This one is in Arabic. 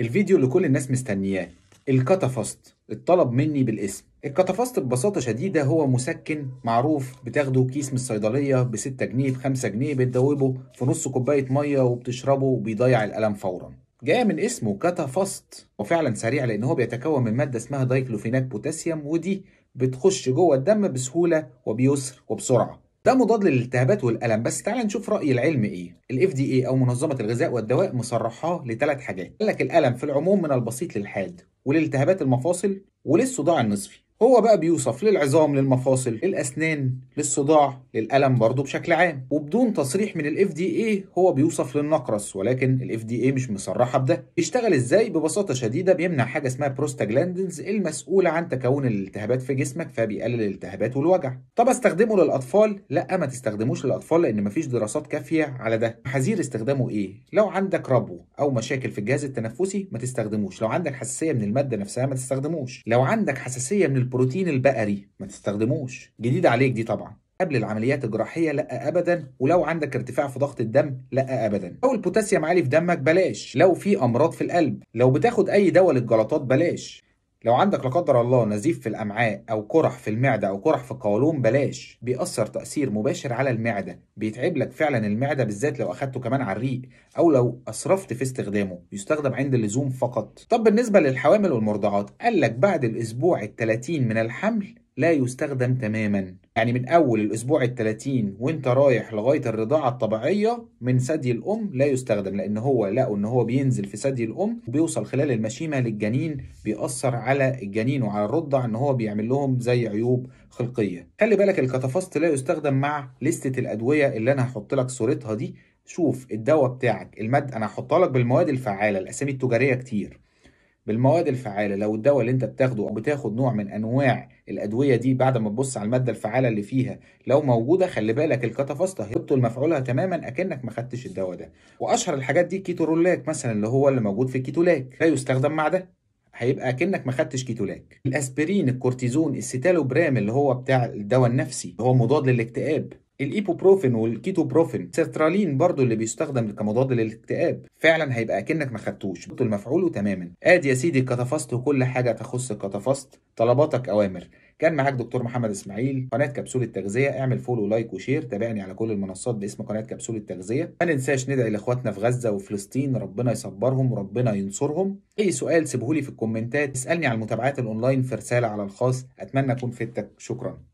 الفيديو اللي كل الناس مستنياه الكاتافاست اتطلب مني بالاسم الكاتافاست ببساطة شديدة هو مسكن معروف بتاخده كيس من الصيدلية ب 6 جنيه ب 5 جنيه بتدوبه في نص كوباية مية وبتشربه وبيضيع الألم فورا جاية من اسمه كاتافاست وفعلا سريع لأن هو بيتكون من مادة اسمها دايكلوفيناك بوتاسيوم ودي بتخش جوه الدم بسهولة وبيسر وبسرعة ده مضاد للالتهابات والالم بس تعال نشوف راي العلم ايه الاف دي اي او منظمه الغذاء والدواء مصرحاه لثلاث حاجات قال لك الالم في العموم من البسيط للحاد ولالتهابات المفاصل وللصداع النصفي هو بقى بيوصف للعظام للمفاصل للأسنان للصداع للألم برضه بشكل عام وبدون تصريح من ال FDA هو بيوصف للنقرس ولكن ال FDA مش مصرحة بده بيشتغل ازاي ببساطة شديدة بيمنع حاجة اسمها بروستاجلاندينز المسؤولة عن تكون الالتهابات في جسمك فبيقلل الالتهابات والوجع طب استخدمه للأطفال لا ما تستخدموش للأطفال لأن مفيش دراسات كافية على ده حذير استخدامه ايه لو عندك ربو أو مشاكل في الجهاز التنفسي ما تستخدموش لو عندك حساسية من المادة نفسها ما تستخدموش لو عندك حساسية من البروتين البقري ما تستخدموش جديد عليك دي طبعا قبل العمليات الجراحيه لا ابدا ولو عندك ارتفاع في ضغط الدم لا ابدا او البوتاسيوم عالي في دمك بلاش لو في امراض في القلب لو بتاخد اي دواء للجلطات بلاش لو عندك لا قدر الله نزيف في الامعاء او قرح في المعده او قرح في القولون بلاش بيأثر تأثير مباشر على المعده بيتعب لك فعلا المعده بالذات لو اخدته كمان على الريق او لو اسرفت في استخدامه يستخدم عند اللزوم فقط طب بالنسبه للحوامل والمرضعات قال لك بعد الاسبوع ال 30 من الحمل لا يستخدم تماما يعني من أول الأسبوع 30 وأنت رايح لغاية الرضاعة الطبيعية من ثدي الأم لا يستخدم لأن هو لقوا إن هو بينزل في ثدي الأم وبيوصل خلال المشيمة للجنين بيأثر على الجنين وعلى الرضع إن هو بيعمل لهم زي عيوب خلقية. خلي بالك الكتافاست لا يستخدم مع لستة الأدوية اللي أنا هحط لك صورتها دي شوف الدواء بتاعك المد أنا هحطها لك بالمواد الفعالة الأسامي التجارية كتير بالمواد الفعالة لو الدواء اللي انت بتاخده او بتاخد نوع من انواع الادوية دي بعد ما تبص على المادة الفعالة اللي فيها لو موجودة خلي بالك الكتافاستا هيبطل مفعولها تماما اكنك ما خدتش الدواء ده واشهر الحاجات دي كيتورولاك مثلا اللي هو اللي موجود في الكيتولاك لا يستخدم مع ده هيبقى اكنك ما خدتش كيتولاك الاسبرين الكورتيزون الستالوبرام اللي هو بتاع الدواء النفسي اللي هو مضاد للاكتئاب الايبوبروفين والكيتوبروفين سيرترالين برضو اللي بيستخدم كمضاد للاكتئاب فعلا هيبقى اكنك ما خدتوش المفعول تماما ادي يا سيدي كتفصت وكل حاجه تخص الكتفصت طلباتك اوامر كان معاك دكتور محمد اسماعيل قناه كبسول التغذيه اعمل فولو لايك وشير تابعني على كل المنصات باسم قناه كبسول التغذيه ما ننساش ندعي لاخواتنا في غزه وفلسطين ربنا يصبرهم وربنا ينصرهم اي سؤال سيبهولي في الكومنتات اسالني على المتابعات الاونلاين في رساله على الخاص اتمنى اكون فدتك شكرا